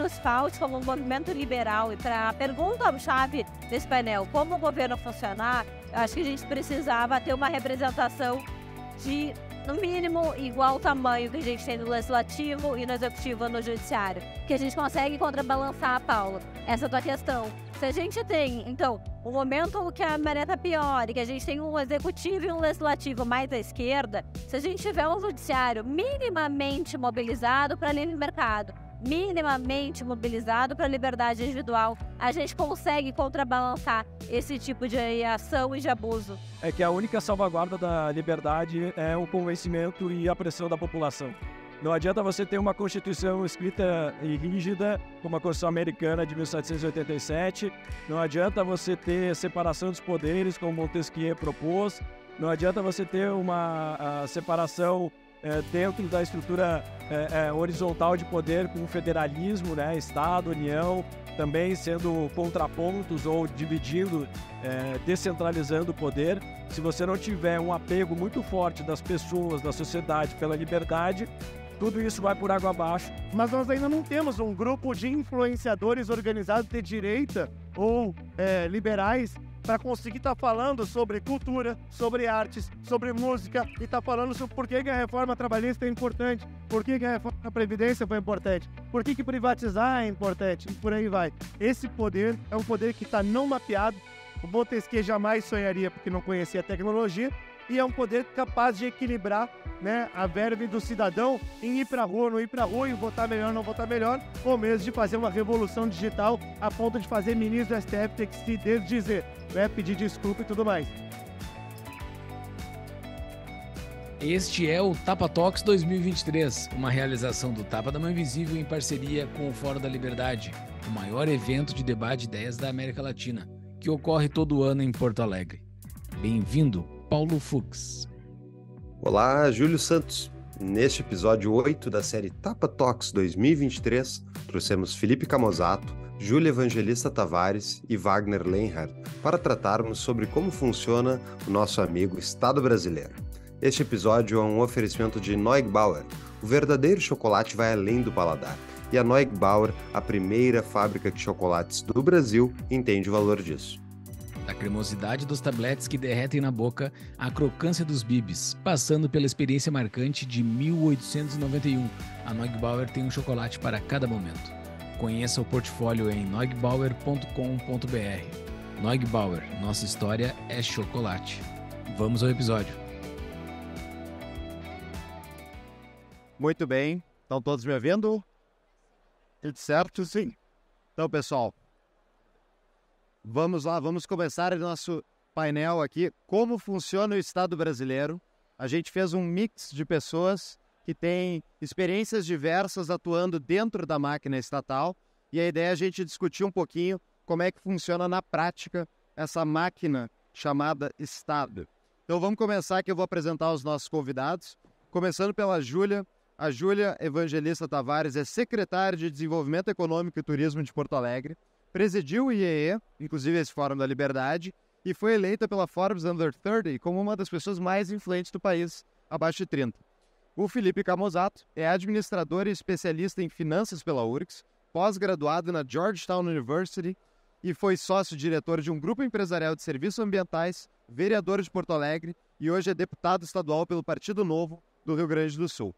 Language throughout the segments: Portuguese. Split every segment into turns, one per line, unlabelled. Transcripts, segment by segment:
nos faltes como um movimento liberal. E para a pergunta-chave desse painel, como o governo funcionar, acho que a gente precisava ter uma representação de, no mínimo, igual tamanho que a gente tem no legislativo e no executivo no judiciário, que a gente consegue contrabalançar, Paulo. Essa é a tua questão. Se a gente tem, então, um momento que a maré tá pior e que a gente tem um executivo e um legislativo mais à esquerda, se a gente tiver um judiciário minimamente mobilizado para a no mercado, minimamente mobilizado para a liberdade individual, a gente consegue contrabalançar esse tipo de ação e de abuso.
É que a única salvaguarda da liberdade é o convencimento e a pressão da população. Não adianta você ter uma Constituição escrita e rígida, como a Constituição Americana de 1787. Não adianta você ter separação dos poderes, como Montesquieu propôs. Não adianta você ter uma separação é, dentro da estrutura é, é horizontal de poder com o federalismo, né, Estado, União, também sendo contrapontos ou dividindo, é, descentralizando o poder. Se você não tiver um apego muito forte das pessoas, da sociedade pela liberdade, tudo isso vai por água abaixo.
Mas nós ainda não temos um grupo de influenciadores organizados de direita ou é, liberais para conseguir estar tá falando sobre cultura, sobre artes, sobre música e estar tá falando sobre por que, que a reforma trabalhista é importante, por que, que a reforma da Previdência foi importante, por que, que privatizar é importante e por aí vai. Esse poder é um poder que está não mapeado. O Montesquieu jamais sonharia porque não conhecia a tecnologia e é um poder capaz de equilibrar né, a verve do cidadão em ir pra rua, não ir pra rua, e votar melhor, não votar melhor, ou mesmo de fazer uma revolução digital a ponto de fazer ministro do STF ter que se desdizer, né, pedir desculpa e tudo mais. Este
é o Tapa Talks 2023, uma realização do Tapa da Mãe Invisível em parceria com o Fórum da Liberdade, o maior evento de debate de ideias da América Latina, que ocorre todo ano em Porto Alegre. Bem-vindo, Paulo Fuchs.
Olá, Júlio Santos. Neste episódio 8 da série Tapa Talks 2023, trouxemos Felipe Camozato, Júlia Evangelista Tavares e Wagner Lenhardt para tratarmos sobre como funciona o nosso amigo Estado brasileiro. Este episódio é um oferecimento de Neugbauer. O verdadeiro chocolate vai além do paladar. E a Neugbauer, a primeira fábrica de chocolates do Brasil, entende o valor disso.
A cremosidade dos tabletes que derretem na boca a crocância dos bibis, passando pela experiência marcante de 1891. A Neugbauer tem um chocolate para cada momento. Conheça o portfólio em neugbauer.com.br. Neugbauer, nossa história é chocolate. Vamos ao episódio.
Muito bem, estão todos me vendo? Tudo certo? Sim. Então, pessoal, Vamos lá, vamos começar o nosso painel aqui. Como funciona o Estado brasileiro? A gente fez um mix de pessoas que têm experiências diversas atuando dentro da máquina estatal. E a ideia é a gente discutir um pouquinho como é que funciona na prática essa máquina chamada Estado. Então vamos começar que eu vou apresentar os nossos convidados, começando pela Júlia. A Júlia Evangelista Tavares é secretária de Desenvolvimento Econômico e Turismo de Porto Alegre presidiu o IEE, inclusive esse Fórum da Liberdade, e foi eleita pela Forbes Under 30 como uma das pessoas mais influentes do país, abaixo de 30. O Felipe Camozato é administrador e especialista em finanças pela URGS, pós-graduado na Georgetown University e foi sócio-diretor de um grupo empresarial de serviços ambientais, vereador de Porto Alegre e hoje é deputado estadual pelo Partido Novo do Rio Grande do Sul.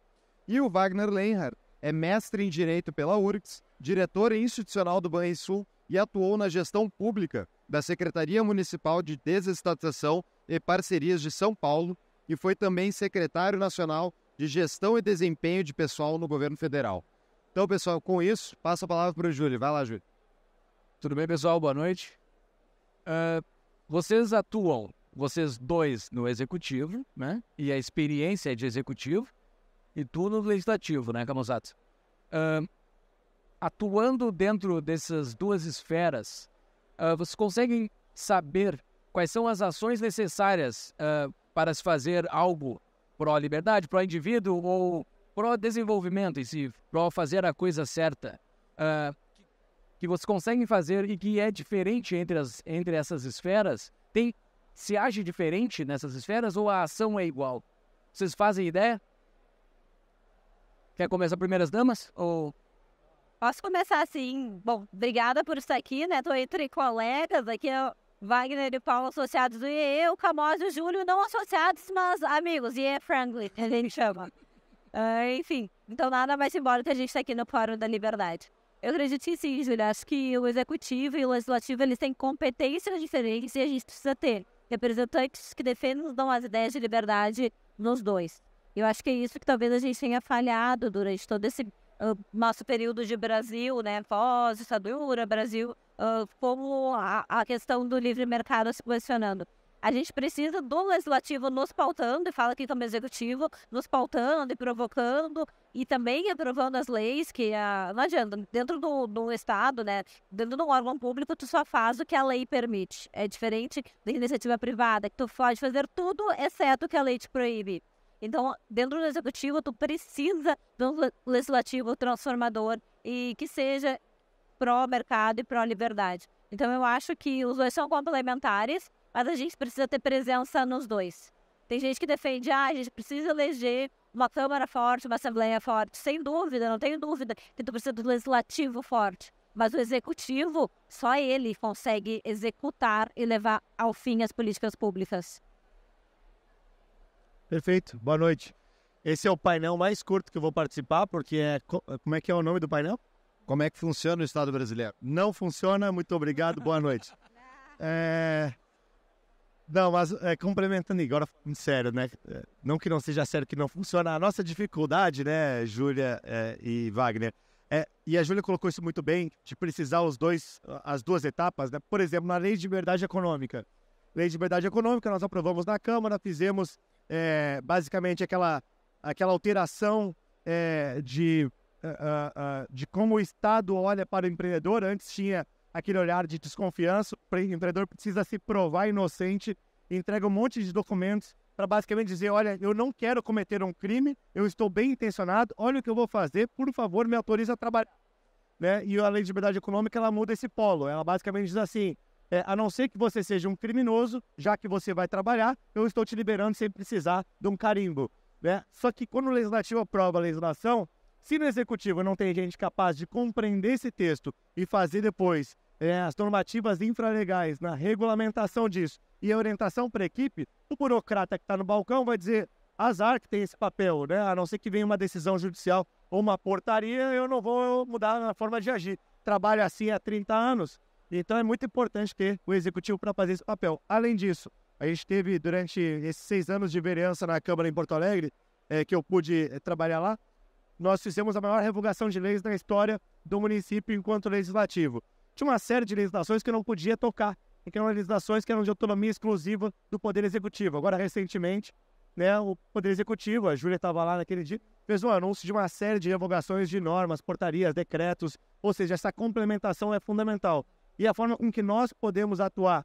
E o Wagner Lenhar é mestre em Direito pela URGS, diretor institucional do Banrisul e atuou na gestão pública da Secretaria Municipal de Desestatização e Parcerias de São Paulo e foi também secretário nacional de Gestão e Desempenho de Pessoal no governo federal. Então, pessoal, com isso, passo a palavra para o Júlio. Vai lá, Júlio. Tudo bem, pessoal? Boa noite. Uh,
vocês atuam, vocês dois, no executivo, né? E a experiência é de executivo e tu no legislativo, né, Camusato? Uh, ah, atuando dentro dessas duas esferas, uh, vocês conseguem saber quais são as ações necessárias uh, para se fazer algo pró-liberdade, pró-indivíduo ou pró-desenvolvimento em si, pró-fazer a coisa certa, uh, que vocês conseguem fazer e que é diferente entre, as, entre essas esferas? Tem, se age diferente nessas esferas ou a ação é igual? Vocês fazem ideia? Quer começar primeiras damas ou...
Posso começar assim. Bom, obrigada por estar aqui, né? Estou entre colegas aqui. o Wagner e Paulo associados do IE, o Camós e o Júlio não associados, mas amigos, IE é friendly, a gente chama. Uh, enfim, então nada mais embora que a gente está aqui no Fórum da Liberdade. Eu acredito que sim, Júlio, acho que o Executivo e o Legislativo, eles têm competências diferentes e a gente precisa ter representantes que defendam as ideias de liberdade nos dois. Eu acho que é isso que talvez a gente tenha falhado durante todo esse nosso período de Brasil, né, pós-ditadura, Brasil, uh, como a, a, questão do livre mercado se posicionando. A gente precisa do legislativo nos pautando, e fala aqui como executivo, nos pautando e provocando, e também aprovando as leis, que uh, não adianta, dentro do, do Estado, né, dentro de um órgão público, tu só faz o que a lei permite. É diferente da iniciativa privada, que tu pode fazer tudo, exceto o que a lei te proíbe. Então, dentro do executivo, tu precisa de um legislativo transformador e que seja pró-mercado e pró-liberdade. Então, eu acho que os dois são complementares, mas a gente precisa ter presença nos dois. Tem gente que defende, ah, a gente precisa eleger uma Câmara forte, uma Assembleia forte. Sem dúvida, não tenho dúvida que tu precisa do legislativo forte. Mas o executivo, só ele consegue executar e levar ao fim as políticas públicas.
Perfeito, boa noite. Esse é o painel mais curto que eu vou participar, porque é. Como é que é o nome do painel? Como é que funciona o Estado brasileiro? Não funciona, muito obrigado, boa noite. É... Não, mas é, complementando agora, sério, né? É, não que não seja sério que não funciona. A nossa dificuldade, né, Júlia é, e Wagner, é, e a Júlia colocou isso muito bem, de precisar os dois, as duas etapas, né? Por exemplo, na Lei de Liberdade Econômica. Lei de Liberdade Econômica, nós aprovamos na Câmara, fizemos é, basicamente aquela, aquela alteração é, de, uh, uh, de como o Estado olha para o empreendedor. Antes tinha aquele olhar de desconfiança, o empreendedor precisa se provar inocente, entrega um monte de documentos para basicamente dizer, olha, eu não quero cometer um crime, eu estou bem intencionado, olha o que eu vou fazer, por favor, me autoriza a trabalhar. Né? E a lei de liberdade econômica, ela muda esse polo, ela basicamente diz assim, é, a não ser que você seja um criminoso, já que você vai trabalhar, eu estou te liberando sem precisar de um carimbo. Né? Só que quando o legislativo aprova a legislação, se no executivo não tem gente capaz de compreender esse texto e fazer depois é, as normativas infralegais na regulamentação disso e a orientação para a equipe, o burocrata que está no balcão vai dizer: azar que tem esse papel, né? a não ser que venha uma decisão judicial ou uma portaria, eu não vou mudar a forma de agir. Trabalho assim há 30 anos, então é muito importante ter o executivo para fazer esse papel. Além disso, a gente teve durante esses seis anos de vereança na Câmara em Porto Alegre, é, que eu pude é, trabalhar lá, nós fizemos a maior revogação de leis na história do município enquanto legislativo. Tinha uma série de legislações que eu não podia tocar, que eram legislações que eram de autonomia exclusiva do Poder Executivo. Agora, recentemente, né, o Poder Executivo, a Júlia estava lá naquele dia, fez um anúncio de uma série de revogações de normas, portarias, decretos, ou seja, essa complementação é fundamental. E a forma com que nós podemos atuar,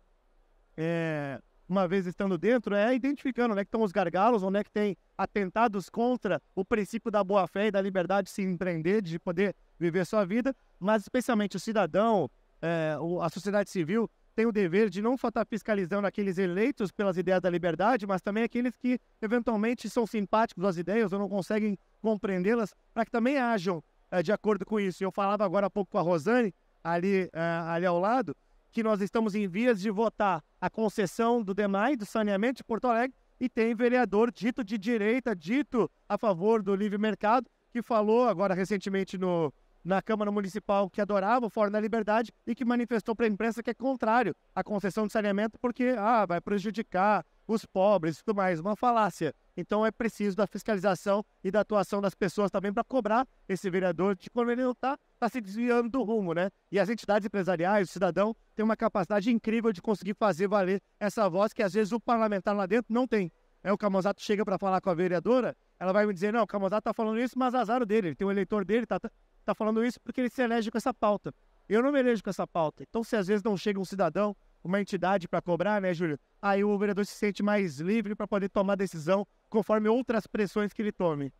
é, uma vez estando dentro, é identificando onde é que estão os gargalos, onde é que tem atentados contra o princípio da boa-fé e da liberdade de se empreender, de poder viver sua vida, mas especialmente o cidadão, é, a sociedade civil, tem o dever de não só estar tá fiscalizando aqueles eleitos pelas ideias da liberdade, mas também aqueles que eventualmente são simpáticos às ideias ou não conseguem compreendê-las, para que também hajam é, de acordo com isso. Eu falava agora há pouco com a Rosane ali, uh, ali ao lado, que nós estamos em vias de votar a concessão do DEMAI, do saneamento de Porto Alegre, e tem vereador dito de direita, dito a favor do livre mercado, que falou agora recentemente no, na Câmara Municipal que adorava o Fórum da Liberdade e que manifestou para a imprensa que é contrário à concessão de saneamento porque ah, vai prejudicar os pobres e tudo mais, uma falácia. Então é preciso da fiscalização e da atuação das pessoas também para cobrar esse vereador de quando ele não está tá se desviando do rumo, né? E as entidades empresariais, o cidadão, tem uma capacidade incrível de conseguir fazer valer essa voz que às vezes o parlamentar lá dentro não tem. É o camozato chega para falar com a vereadora, ela vai me dizer, não, o Camusato está falando isso, mas azar dele, ele tem um eleitor dele, tá, tá, tá falando isso porque ele se elege com essa pauta. Eu não me elejo com essa pauta. Então, se às vezes não chega um cidadão uma entidade para cobrar, né, Júlio? Aí o vereador se sente mais livre para poder tomar decisão conforme outras pressões que ele tome.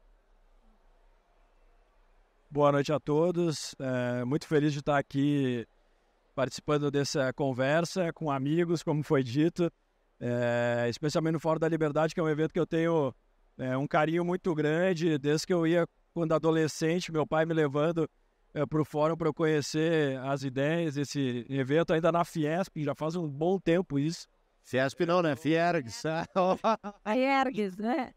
Boa noite a todos. É, muito feliz de estar aqui participando dessa conversa com amigos, como foi dito, é, especialmente no Fórum da Liberdade, que é um evento que eu tenho é, um carinho muito grande desde que eu ia quando adolescente, meu pai me levando é, eh, para o fórum para eu conhecer as ideias, esse evento ainda na Fiesp, já faz um bom tempo isso. Fiesp não, né? Fiergs.
Fiergs, né?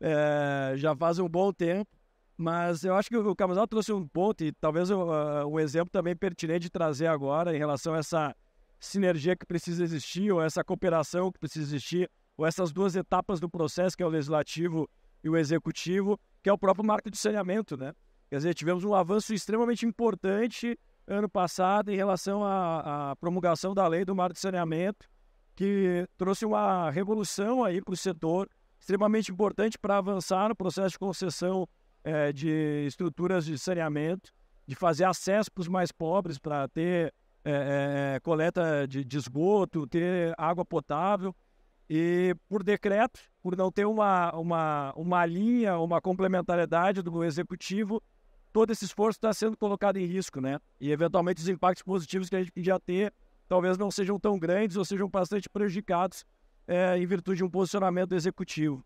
É, já faz um bom tempo, mas eu acho que o Camusal trouxe um ponto e talvez o um exemplo também pertinente de trazer agora em relação a essa sinergia que precisa existir, ou essa cooperação que precisa existir, ou essas duas etapas do processo, que é o legislativo e o executivo, que é o próprio marco de saneamento, né? Quer dizer, tivemos um avanço extremamente importante ano passado em relação à, à promulgação da lei do mar de saneamento, que trouxe uma revolução aí para o setor, extremamente importante para avançar no processo de concessão é, de estruturas de saneamento, de fazer acesso para os mais pobres para ter é, é, é, coleta de, de esgoto, ter água potável. E por decreto, por não ter uma, uma, uma linha, uma complementariedade do executivo, todo esse esforço está sendo colocado em risco, né? E eventualmente os impactos positivos que a gente podia ter talvez não sejam tão grandes ou sejam bastante prejudicados é, em virtude de um posicionamento executivo.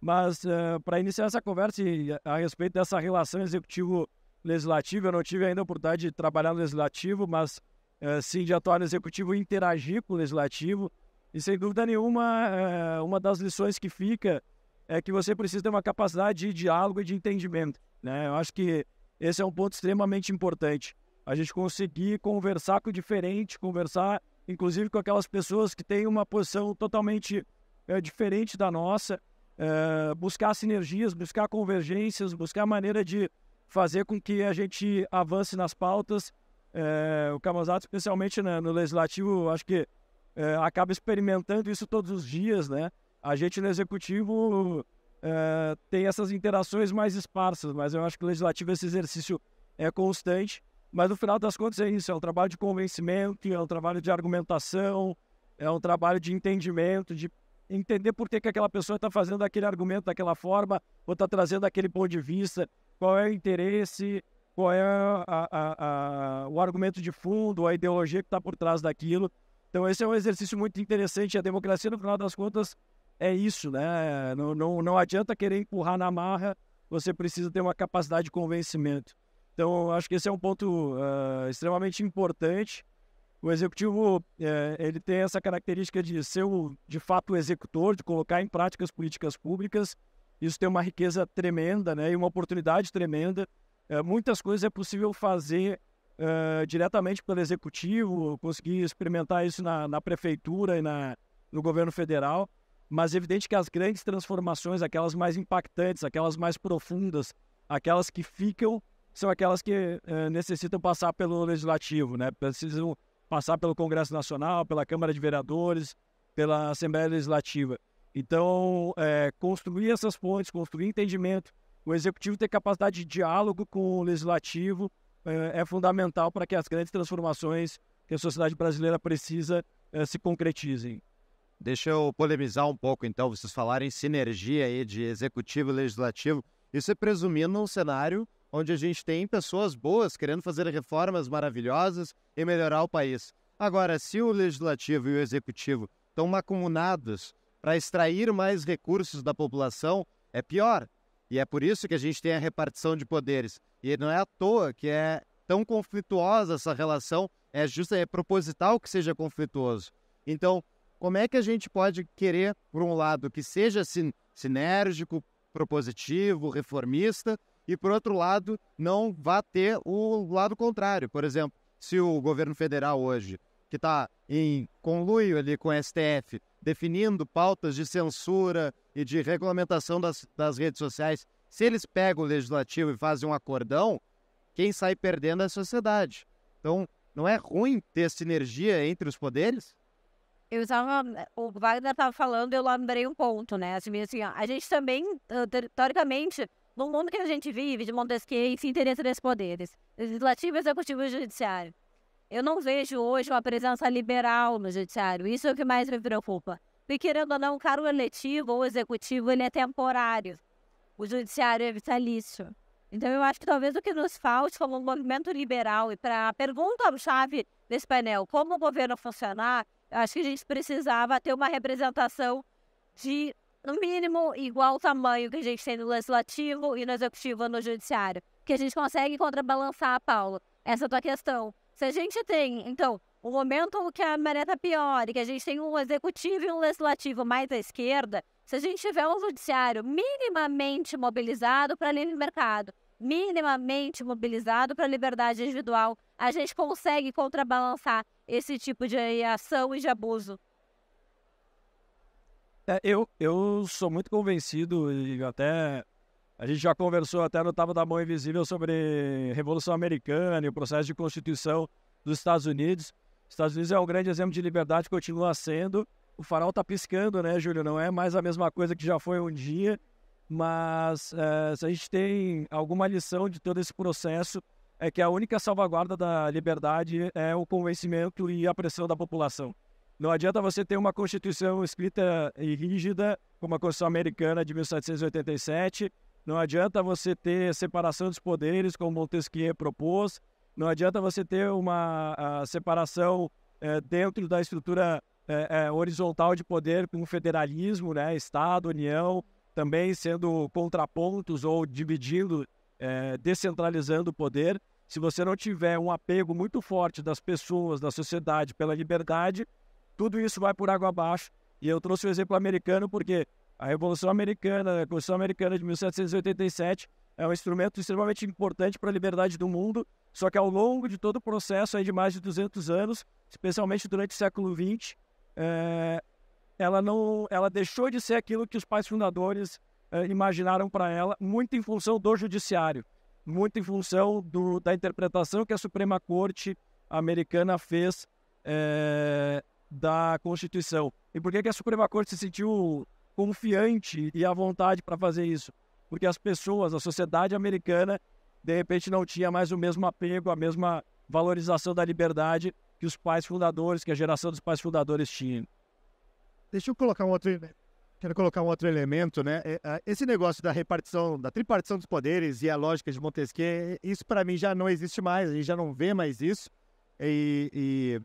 Mas é, eh, para iniciar essa conversa a respeito dessa relação executivo-legislativo, eu não tive ainda a oportunidade de trabalhar no legislativo, mas é, sim de atuar no executivo e interagir com o legislativo. E sem dúvida nenhuma, uma das lições que fica é que você precisa ter uma capacidade de diálogo e de entendimento. Né? Eu acho que esse é um ponto extremamente importante. A gente conseguir conversar com o diferente, conversar, inclusive, com aquelas pessoas que têm uma posição totalmente é, diferente da nossa, é, buscar sinergias, buscar convergências, buscar maneira de fazer com que a gente avance nas pautas. É, o Camazato, especialmente né, no legislativo, acho que acaba experimentando isso todos os dias, né? A gente no executivo eh, tem essas interações mais esparsas, mas eu acho que o legislativo, esse exercício é constante. Mas no final das contas é isso: é um trabalho de convencimento, é um trabalho de argumentação, é um trabalho de entendimento, de entender por que, que aquela pessoa está fazendo aquele argumento daquela forma, ou está trazendo aquele ponto de vista, qual é o interesse, qual é a, a, a, o argumento de fundo, a ideologia que está por trás daquilo. Então, esse é um exercício muito interessante. A democracia, no final das contas, é isso, né? Não, não, não adianta querer empurrar na marra, você precisa ter uma capacidade de convencimento. Então, acho que esse é um ponto uh, extremamente importante. O executivo eh, ele tem essa característica de ser, o, de fato, o executor, de colocar em prática as políticas públicas. Isso tem uma riqueza tremenda né? e uma oportunidade tremenda. Eh, muitas coisas é possível fazer ah, diretamente pelo executivo, conseguir experimentar isso na, na prefeitura e na, no governo federal mas é evidente que as grandes transformações, aquelas mais impactantes, aquelas mais profundas, aquelas que ficam, são aquelas que eh, necessitam passar pelo legislativo, né? Precisam passar pelo Congresso Nacional, pela Câmara de Vereadores, pela Assembleia Legislativa. Então, eh, construir essas pontes, construir entendimento, o executivo ter capacidade de diálogo com o legislativo eh, é fundamental para que as grandes transformações que a sociedade brasileira precisa se concretizem.
Deixa eu polemizar um pouco, então, vocês falarem sinergia aí de executivo e legislativo. Isso é presumindo um cenário onde a gente tem pessoas boas querendo fazer reformas maravilhosas e melhorar o país. Agora, se o legislativo e o executivo estão macunados para extrair mais recursos da população, é pior. E é por isso que a gente tem a repartição de poderes. E não é à toa que é tão conflituosa essa relação, é justa, é proposital que seja conflituoso. Então, como é que a gente pode querer, por um lado, que seja sin sinérgico, propositivo, reformista, e por outro lado, não vá ter o lado contrário? Por exemplo, se o governo federal hoje, que está em conluio ali com o STF, definindo pautas de censura e de regulamentação das, das redes sociais, se eles pegam o legislativo e fazem um acordão, quem sai perdendo é a sociedade. Então, não é ruim ter sinergia entre os poderes?
Eu estava, o Wagner estava falando, eu lembrei um ponto, né? Assim, assim, a gente também, teoricamente, no mundo que a gente vive, de Montesquieu, enfim, interessa três poderes: legislativo, executivo e judiciário. Eu não vejo hoje uma presença liberal no judiciário. Isso é o que mais me preocupa. Porque, querendo ou não, o cargo eletivo ou executivo ele é temporário. O judiciário é vitalício. Então, eu acho que talvez o que nos falte como um movimento liberal, e para a pergunta-chave desse painel, como o governo funcionar, Acho que a gente precisava ter uma representação de, no mínimo, igual tamanho que a gente tem no legislativo e no executivo e no judiciário. Que a gente consegue contrabalançar, Paulo. Essa é a tua questão. Se a gente tem, então, o momento que a maré está pior e que a gente tem um executivo e um legislativo mais à esquerda, se a gente tiver um judiciário minimamente mobilizado para além do mercado, minimamente mobilizado para a liberdade individual, a gente consegue contrabalançar esse tipo de ação e de abuso.
É, eu, eu sou muito convencido e até a gente já conversou até no Tava da Mão Invisível sobre Revolução Americana e o processo de constituição dos Estados Unidos. Estados Unidos é um grande exemplo de liberdade, continua sendo. O farol está piscando, né, Júlio? Não é mais a mesma coisa que já foi um dia. Mas é, se a gente tem alguma lição de todo esse processo, é que a única salvaguarda da liberdade é o convencimento e a pressão da população. Não adianta você ter uma Constituição escrita e rígida, como a Constituição Americana de 1787, não adianta você ter separação dos poderes, como Montesquieu propôs, não adianta você ter uma separação é, dentro da estrutura é, é, horizontal de poder com o federalismo, né, Estado, União, também sendo contrapontos ou dividindo, é, descentralizando o poder. Se você não tiver um apego muito forte das pessoas, da sociedade pela liberdade, tudo isso vai por água abaixo. E eu trouxe o um exemplo americano porque a Revolução Americana, a Constituição Americana de 1787, é um instrumento extremamente importante para a liberdade do mundo, só que ao longo de todo o processo aí de mais de 200 anos, especialmente durante o século XX, é, eh, ela não, ela deixou de ser aquilo que os pais fundadores eh, imaginaram para ela, muito em função do judiciário, muito em função do, da interpretação que a Suprema Corte americana fez eh, da Constituição. E por que, que a Suprema Corte se sentiu confiante e à vontade para fazer isso? Porque as pessoas, a sociedade americana, de repente não tinha mais o mesmo apego, a mesma valorização da liberdade que os pais fundadores, que a geração dos pais fundadores tinha.
Deixa eu colocar um outro. Quero colocar um outro elemento, né? É, é, esse negócio da repartição, da tripartição dos poderes e a lógica de Montesquieu, é, isso para mim já não existe mais, a gente já não vê mais isso. E, e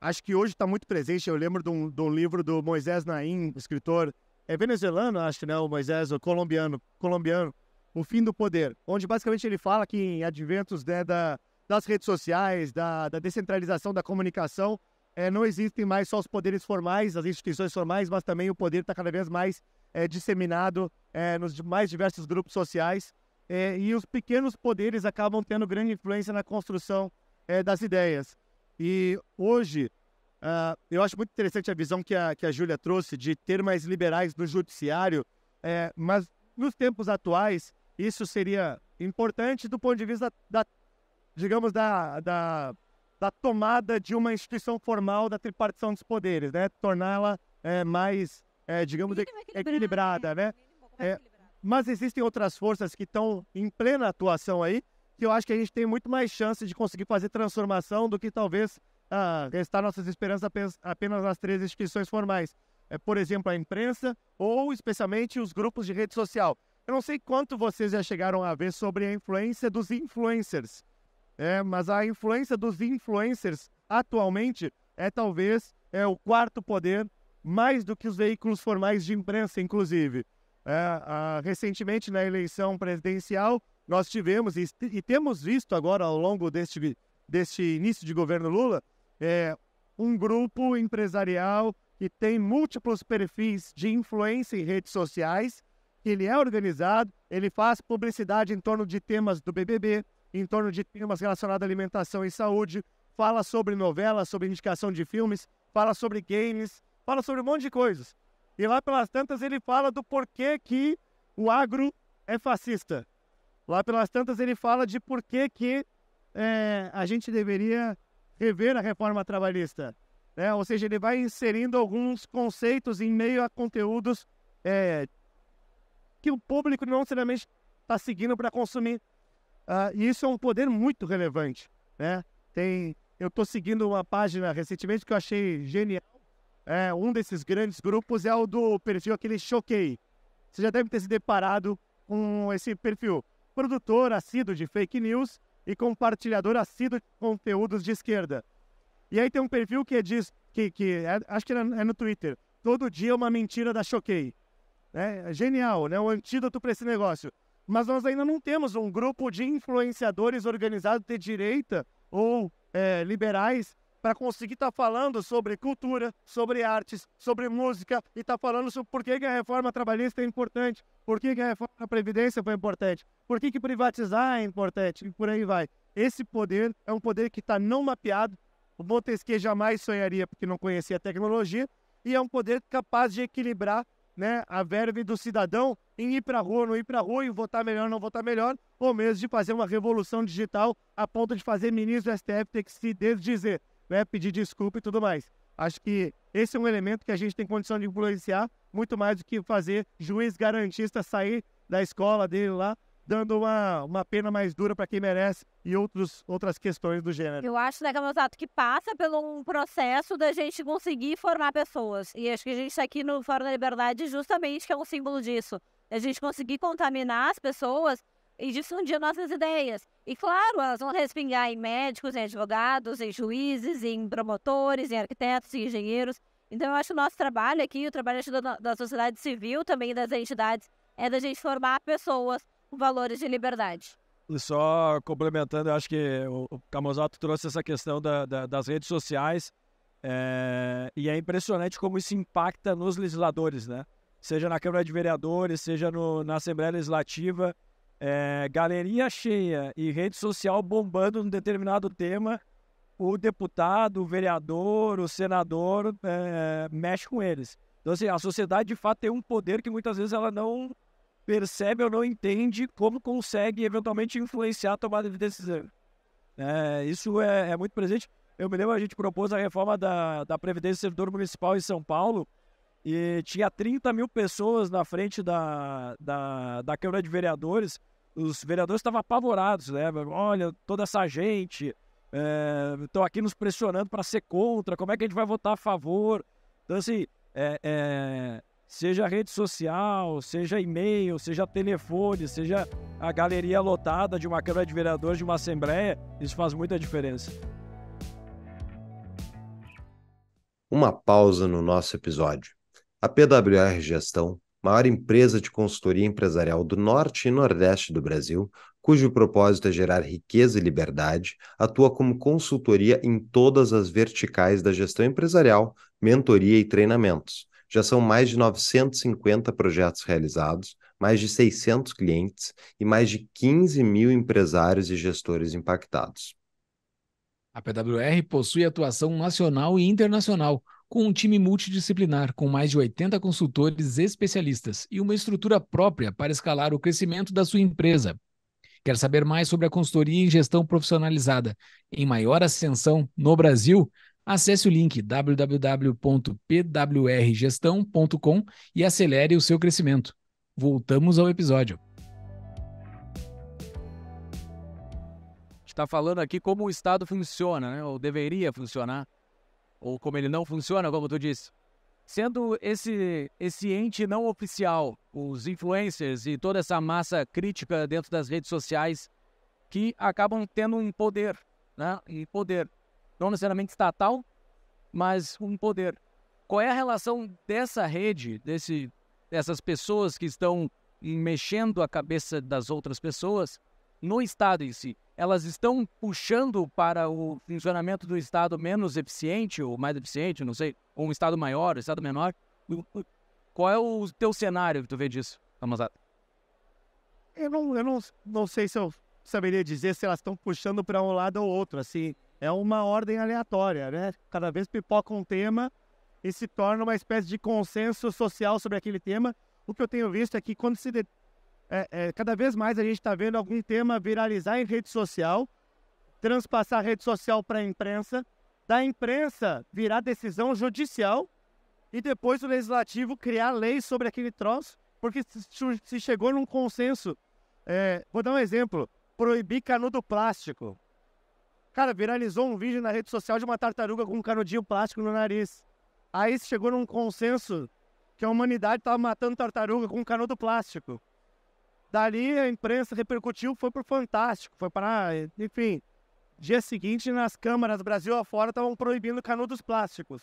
acho que hoje está muito presente. Eu lembro de um, de um, livro do Moisés Naim, escritor é venezuelano, acho né? O Moisés, o colombiano, colombiano, O Fim do Poder, onde basicamente ele fala que em adventos né, da, das redes sociais, da, da descentralização da comunicação, é, não existem mais só os poderes formais, as instituições formais, mas também o poder está cada vez mais é, disseminado é, nos mais diversos grupos sociais. É, e os pequenos poderes acabam tendo grande influência na construção é, das ideias. E hoje, uh, eu acho muito interessante a visão que a, que a Júlia trouxe de ter mais liberais no judiciário, é, mas nos tempos atuais, isso seria importante do ponto de vista da, digamos, da, da da tomada de uma instituição formal da tripartição dos poderes, né? Torná-la é, mais, é, digamos, equilibrada, né? né? É, mas existem outras forças que estão em plena atuação aí, que eu acho que a gente tem muito mais chance de conseguir fazer transformação do que talvez ah, restar nossas esperanças apenas, apenas nas três instituições formais. É, por exemplo, a imprensa ou especialmente os grupos de rede social. Eu não sei quanto vocês já chegaram a ver sobre a influência dos influencers é, mas a influência dos influencers atualmente é talvez é o quarto poder, mais do que os veículos formais de imprensa, inclusive. É, a, recentemente, na eleição presidencial, nós tivemos e, e, temos visto agora ao longo deste, deste início de governo Lula é, um grupo empresarial que tem múltiplos perfis de influência em redes sociais, ele é organizado, ele faz publicidade em torno de temas do BBB, em torno de temas relacionados à alimentação e saúde, fala sobre novelas, sobre indicação de filmes, fala sobre games, fala sobre um monte de coisas. E lá pelas tantas ele fala do porquê que o agro é fascista. Lá pelas tantas ele fala de porquê que é, a gente deveria rever a reforma trabalhista. Né? Ou seja, ele vai inserindo alguns conceitos em meio a conteúdos é, que o público não necessariamente está seguindo para consumir Uh, e isso é um poder muito relevante. Né? Tem, eu estou seguindo uma página recentemente que eu achei genial. É, um desses grandes grupos é o do perfil aquele Choquei. Você já deve ter se deparado com esse perfil. Produtor assíduo de fake news e compartilhador assíduo de conteúdos de esquerda. E aí tem um perfil que diz, que, que é, acho que é, é no Twitter, todo dia uma mentira da Choquei. É, genial, né? O antídoto para esse negócio mas nós ainda não temos um grupo de influenciadores organizados de direita ou é, liberais para conseguir estar tá falando sobre cultura, sobre artes, sobre música e estar tá falando sobre por que, que, a reforma trabalhista é importante, por que, que a reforma da Previdência foi importante, por que, que privatizar é importante e por aí vai. Esse poder é um poder que está não mapeado, o Montesquieu jamais sonharia porque não conhecia a tecnologia, e é um poder capaz de equilibrar né, a verve do cidadão em ir para a rua, não ir para a rua, e votar melhor, não votar melhor, ou mesmo de fazer uma revolução digital a ponto de fazer ministro do STF ter que se desdizer, né, pedir desculpa e tudo mais. Acho que esse é um elemento que a gente tem condição de influenciar muito mais do que fazer juiz garantista sair da escola dele lá dando uma, uma pena mais dura para quem merece e outros, outras questões do gênero. Eu
acho, né, Camusato, que passa pelo um processo da gente conseguir formar pessoas. E acho que a gente está aqui no Fórum da Liberdade justamente que é um símbolo disso. A gente conseguir contaminar as pessoas e difundir nossas ideias. E claro, elas vão respingar em médicos, em advogados, em juízes, em promotores, em arquitetos, em engenheiros. Então eu acho que o nosso trabalho aqui, o trabalho da, da sociedade civil, também das entidades, é da gente formar pessoas valores de liberdade.
E só complementando, eu acho que o, Camusato trouxe essa questão da, da, das redes sociais é, e é impressionante como isso impacta nos legisladores, né? Seja na Câmara de Vereadores, seja no, na Assembleia Legislativa, é, galeria cheia e rede social bombando num determinado tema, o deputado, o vereador, o senador é, mexe com eles. Então, assim, a sociedade de fato tem um poder que muitas vezes ela não percebe ou não entende como consegue eventualmente influenciar a tomada de decisão. É, isso é, é, muito presente. Eu me lembro, a gente propôs a reforma da, da Previdência do Servidor Municipal em São Paulo e tinha 30 mil pessoas na frente da, da, da Câmara de Vereadores. Os vereadores estavam apavorados, né? Olha, toda essa gente estão é, aqui nos pressionando para ser contra, como é que a gente vai votar a favor? Então, assim, é, é seja rede social, seja e-mail, seja telefone, seja a galeria lotada de uma Câmara de Vereadores, de uma Assembleia, isso faz muita diferença.
Uma pausa no nosso episódio. A PWR Gestão, maior empresa de consultoria empresarial do norte e nordeste do Brasil, cujo propósito é gerar riqueza e liberdade, atua como consultoria em todas as verticais da gestão empresarial, mentoria e treinamentos já são mais de 950 projetos realizados, mais de 600 clientes e mais de 15 mil empresários e gestores impactados.
A PWR possui atuação nacional e internacional, com um time multidisciplinar com mais de 80 consultores especialistas e uma estrutura própria para escalar o crescimento da sua empresa. Quer saber mais sobre a consultoria em gestão profissionalizada em maior ascensão no Brasil? Acesse o link www.pwrgestão.com e acelere o seu crescimento. Voltamos ao episódio. Está falando aqui como o Estado funciona, né? ou deveria funcionar, ou como ele não funciona, como tu disse. Sendo esse, esse ente não oficial, os influencers e toda essa massa crítica dentro das redes sociais que acabam tendo um poder, né? E poder não necessariamente estatal, mas um poder. Qual é a relação dessa rede, desse, dessas pessoas que estão mexendo a cabeça das outras pessoas no Estado em si? Elas estão puxando para o funcionamento do Estado menos eficiente ou mais eficiente, não sei, ou um Estado maior, um Estado menor? Qual é o teu cenário que tu vê disso, Amazada?
Eu, não, eu não, não sei se eu saberia dizer se elas estão puxando para um lado ou outro, assim é uma ordem aleatória, né? Cada vez pipoca um tema e se torna uma espécie de consenso social sobre aquele tema. O que eu tenho visto é que quando se de... é, é, cada vez mais a gente está vendo algum tema viralizar em rede social, transpassar a rede social para a imprensa, da imprensa virar decisão judicial e depois o legislativo criar leis sobre aquele troço, porque se chegou num consenso. É, vou dar um exemplo: proibir canudo plástico. Cara, viralizou um vídeo na rede social de uma tartaruga com um canudinho plástico no nariz. Aí chegou num consenso que a humanidade estava matando tartaruga com um canudo plástico. Dali a imprensa repercutiu, foi pro Fantástico, foi para, enfim. Dia seguinte, nas câmaras Brasil afora, estavam proibindo canudos plásticos.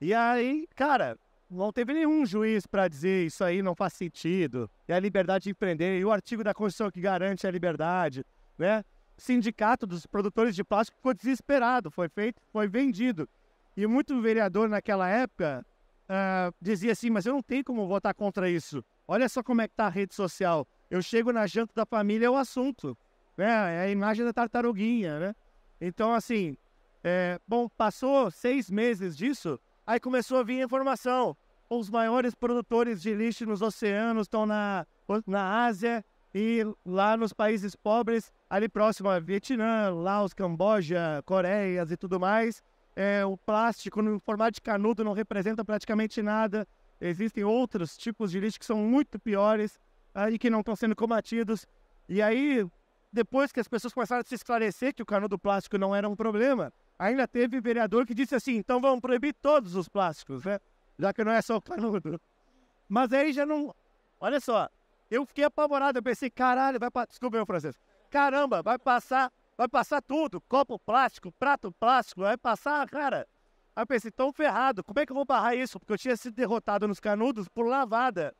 E aí, cara, não teve nenhum juiz para dizer isso aí não faz sentido. É a liberdade de empreender, e o artigo da Constituição que garante a liberdade, né? sindicato dos produtores de plástico ficou desesperado, foi feito, foi vendido. E muito vereador naquela época uh, dizia assim, mas eu não tenho como votar contra isso. Olha só como é que está a rede social. Eu chego na janta da família, é o assunto. Né? É a imagem da tartaruguinha, né? Então, assim, é, bom, passou seis meses disso, aí começou a vir informação. Os maiores produtores de lixo nos oceanos estão na, na Ásia, e lá nos países pobres, ali próximo a Vietnã, Laos, Camboja, Coreias e tudo mais, é, o plástico no formato de canudo não representa praticamente nada. Existem outros tipos de lixo que são muito piores ah, e que não estão sendo combatidos. E aí, depois que as pessoas começaram a se esclarecer que o canudo plástico não era um problema, ainda teve vereador que disse assim: então vamos proibir todos os plásticos, né? Já que não é só o canudo. Mas aí já não. Olha só, eu fiquei apavorado, eu pensei, caralho, vai passar. Desculpa meu francês. Caramba, vai passar, vai passar tudo. Copo plástico, prato plástico, vai passar, cara. Aí eu pensei, tão ferrado, como é que eu vou barrar isso? Porque eu tinha sido derrotado nos canudos por lavada.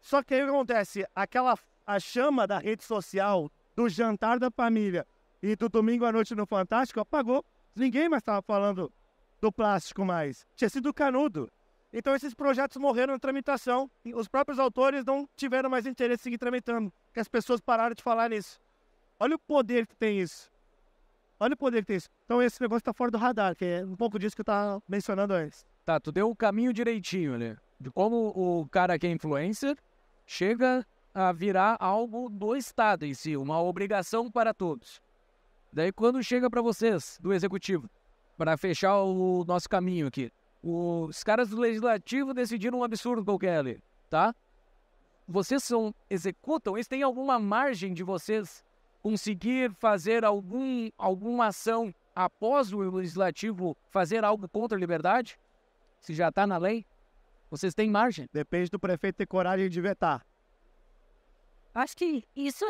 Só que aí o que acontece? Aquela a chama da rede social, do jantar da família e do domingo à noite no Fantástico apagou. Ninguém mais estava falando do plástico mais. Tinha sido canudo. Então esses projetos morreram na tramitação e os próprios autores não tiveram mais interesse em seguir tramitando, que as pessoas pararam de falar nisso. Olha o poder que tem isso. Olha o poder que tem isso. Então esse negócio está fora do radar, que é um pouco disso que eu estava mencionando antes. Tá, tu deu o caminho
direitinho né? de como o cara que é influencer chega a virar algo do Estado em si, uma obrigação para todos. Daí quando chega para vocês, do executivo, para fechar o nosso caminho aqui, os caras do legislativo decidiram um absurdo qualquer ali, tá? Vocês são, executam, eles têm alguma margem de vocês conseguir fazer algum, alguma ação após o legislativo fazer algo contra a liberdade? Se já está na lei?
Vocês têm margem? Depende do prefeito ter coragem de vetar.
Acho que isso,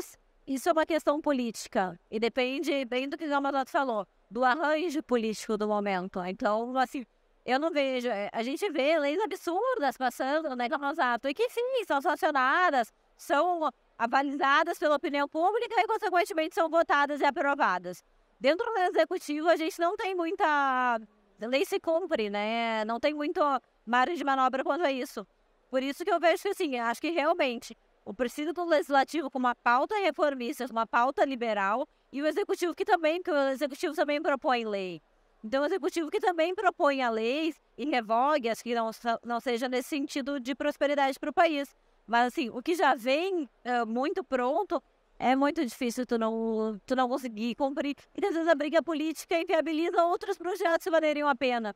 isso é uma questão política. E depende bem do que o Gamalot falou, do arranjo político do momento. Então, assim, eu não vejo. Eh, a gente vê leis absurdas passando, né? Como ato, e que sim, são sancionadas, são avalizadas pela opinião pública e, consequentemente, são votadas e aprovadas. Dentro do executivo, a gente não tem muita. A lei se cumpre, né? Não tem muito margem de manobra quanto a isso. Por isso que eu vejo que, assim, acho que realmente o preciso do legislativo com uma pauta reformista, uma pauta liberal, e o executivo que também, que o executivo também propõe lei. Então, o executivo que também propõe leis e revogue as que não, não seja nesse sentido de prosperidade para o país. Mas, assim, o que já vem é, muito pronto é muito difícil tu não, tu não conseguir cumprir. E, às vezes, a briga política inviabiliza outros projetos que valeriam a pena.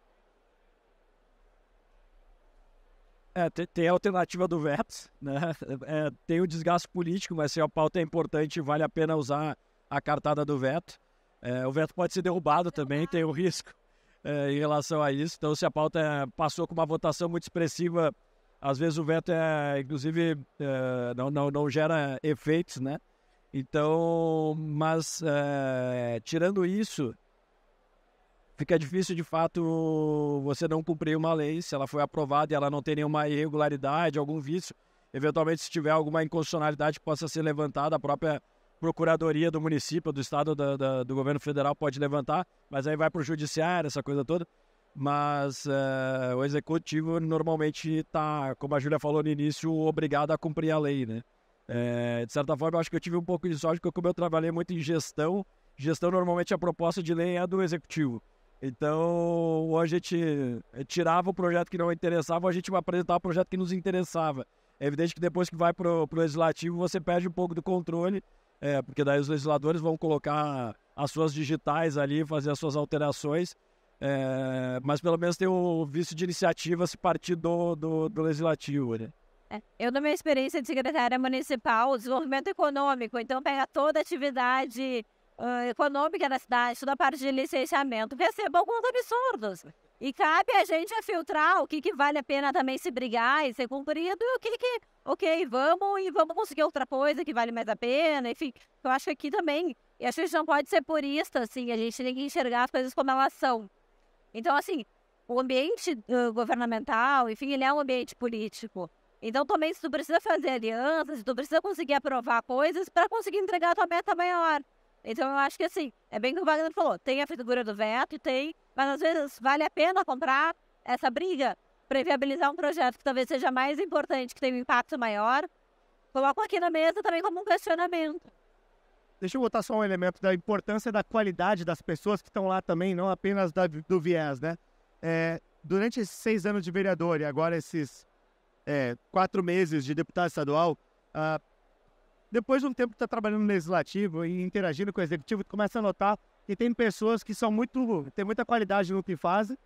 É, tem, tem, a alternativa do veto, né? É, tem o desgaste político, mas se assim, a pauta é importante, vale a pena usar a cartada do veto. É, o veto pode ser derrubado também, tem o um risco é, em relação a isso. Então, se a pauta passou com uma votação muito expressiva, às vezes o veto, é, inclusive, é, não, não, não gera efeitos, né? Então, mas é, tirando isso, fica difícil de fato você não cumprir uma lei se ela foi aprovada e ela não tem nenhuma irregularidade, algum vício. Eventualmente, se tiver alguma inconstitucionalidade que possa ser levantada, a própria procuradoria do município, do estado, da, da, do governo federal pode levantar, mas aí vai para o judiciário, essa coisa toda. Mas eh, o executivo normalmente está, como a Júlia falou no início, obrigado a cumprir a lei, né? É, de certa forma, eu acho que eu tive um pouco de sorte, porque como eu trabalhei muito em gestão, gestão normalmente a proposta de lei é do executivo. Então, ou a gente eh, tirava o projeto que não interessava, ou a gente apresentava o projeto que nos interessava. É evidente que depois que vai para o legislativo, você perde um pouco do controle é, porque daí os legisladores vão colocar as suas digitais ali, fazer as suas alterações. É, mas pelo menos tem o vício de iniciativa se partir do, do, do legislativo, né?
É, eu, na minha experiência de secretária municipal, desenvolvimento econômico, então pega toda a atividade uh, econômica da cidade, toda a parte de licenciamento, recebam alguns absurdos. E cabe a gente a filtrar o que, que vale a pena também se brigar e ser cumprido e o que, que ok, vamos e vamos conseguir outra coisa que vale mais a pena. Enfim, eu acho que aqui também, e a gente não pode ser purista, assim, a gente tem que enxergar as coisas como elas são. Então, assim, o ambiente uh, governamental, enfim, ele é um ambiente político. Então, também, se tu precisa fazer alianças, se tu precisa conseguir aprovar coisas para conseguir entregar a tua meta maior. Então eu acho que assim, é bem o que o Wagner falou, tem a figura do veto, tem, mas às vezes vale a pena comprar essa briga para viabilizar um projeto que talvez seja mais importante, que tenha um impacto maior. Coloco aqui na mesa também como um questionamento.
Deixa eu botar só um elemento da importância da qualidade das pessoas que estão lá também, não apenas da, do viés, né? É, durante esses seis anos de vereador e agora esses é, quatro meses de deputado estadual, uh, depois de um tempo que está trabalhando no legislativo e interagindo com o executivo, começa a notar que tem pessoas que são muito, têm muita qualidade no que fazem,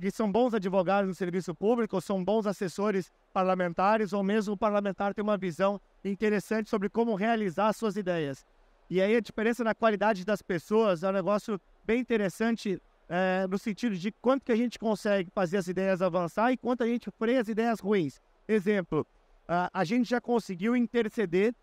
que são bons advogados no serviço público, ou são bons assessores parlamentares, ou mesmo o parlamentar tem uma visão interessante sobre como realizar suas ideias. E aí a diferença na qualidade das pessoas é um negócio bem interessante é, no sentido de quanto que a gente consegue fazer as ideias avançar e quanto a gente freia as ideias ruins. Exemplo, ah, a gente já conseguiu interceder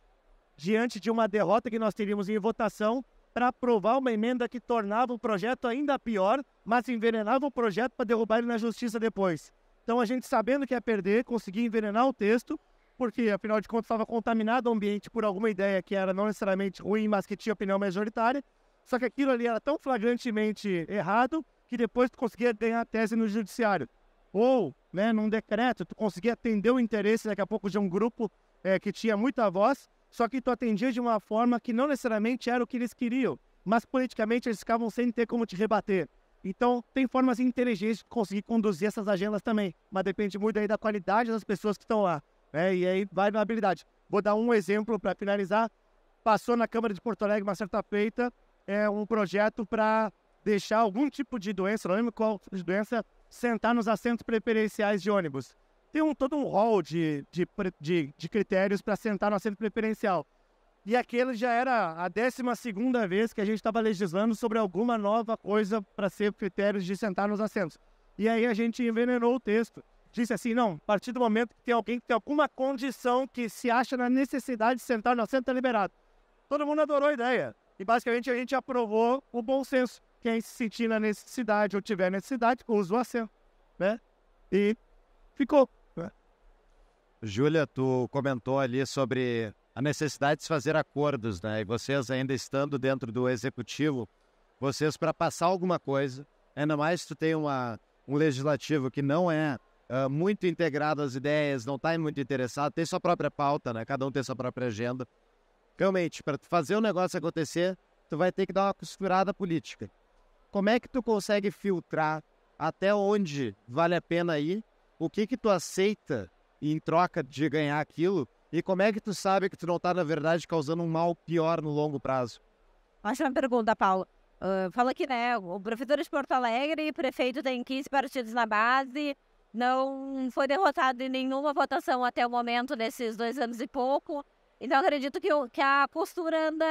diante de uma derrota que nós teríamos em votação para aprovar uma emenda que tornava o projeto ainda pior, mas envenenava o projeto para derrubar ele na justiça depois. Então a gente sabendo que ia perder, conseguia envenenar o texto, porque afinal de contas estava contaminado o ambiente por alguma ideia que era não necessariamente ruim, mas que tinha opinião majoritária. Só que aquilo ali era tão flagrantemente errado que depois tu conseguia ganhar a tese no judiciário. Ou, né, num decreto, tu conseguia atender o interesse daqui a pouco de um grupo é, que tinha muita voz só que tu atendia de uma forma que não necessariamente era o que eles queriam, mas politicamente eles ficavam sem ter como te rebater. Então, tem formas inteligentes de conseguir conduzir essas agendas também, mas depende muito aí da qualidade das pessoas que estão lá. Né? E aí vai na habilidade. Vou dar um exemplo para finalizar. Passou na Câmara de Porto Alegre uma certa feita é, um projeto para deixar algum tipo de doença, não lembro qual tipo doença, sentar nos assentos preferenciais de ônibus tem um, todo um rol de, de, de, de critérios para sentar no assento preferencial. E aquele já era a 12 vez que a gente estava legislando sobre alguma nova coisa para ser critérios de sentar nos assentos. E aí a gente envenenou o texto. Disse assim: não, a partir do momento que tem alguém que tem alguma condição que se acha na necessidade de sentar no assento, está liberado. Todo mundo adorou a ideia. E basicamente a gente aprovou o bom senso. Quem se sentir na necessidade ou tiver necessidade, usa o assento. Né? E ficou.
Júlia, tu comentou ali sobre a necessidade de se fazer acordos, né? E vocês ainda estando dentro do executivo, vocês para passar alguma coisa, ainda mais tu tem uma, um legislativo que não é uh, muito integrado às ideias, não está muito interessado, tem sua própria pauta, né? Cada um tem sua própria agenda. Realmente, para fazer o um negócio acontecer, tu vai ter que dar uma costurada política. Como é que tu consegue filtrar até onde vale a pena ir? O que que tu aceita em troca de ganhar aquilo? E como é que tu sabe que tu não tá, na verdade,
causando um mal pior no longo prazo? Ótima pergunta, Paulo. Uh, fala que, né, o professor de Porto Alegre, prefeito tem 15 partidos na base, não foi derrotado em nenhuma votação até o momento, nesses dois anos e pouco. Então, acredito que, que a postura anda